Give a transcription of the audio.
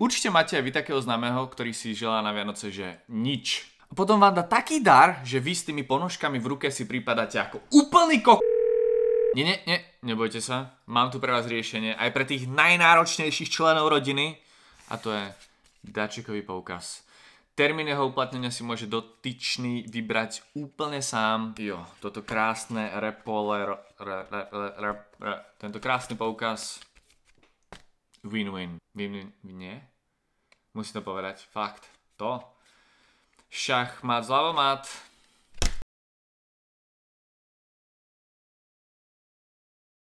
Určite máte aj vy takého známeho, ktorý si želá na Vianoce, že nič. A potom vám dá taký dar, že vy s tými ponožkami v ruke si prípadáte ako úplný kok... Nie, nie, nie, nebojte sa. Mám tu pre vás riešenie aj pre tých najnáročnejších členov rodiny. A to je dáčekový poukaz. Termín jeho uplatnenia si môže dotyčný vybrať úplne sám. Jo, toto krásne repole... Re, re, re, tento krásny poukaz Win-win. Win-win, nie? Musím to povedať. Fakt. To. Šach mat zľavomát.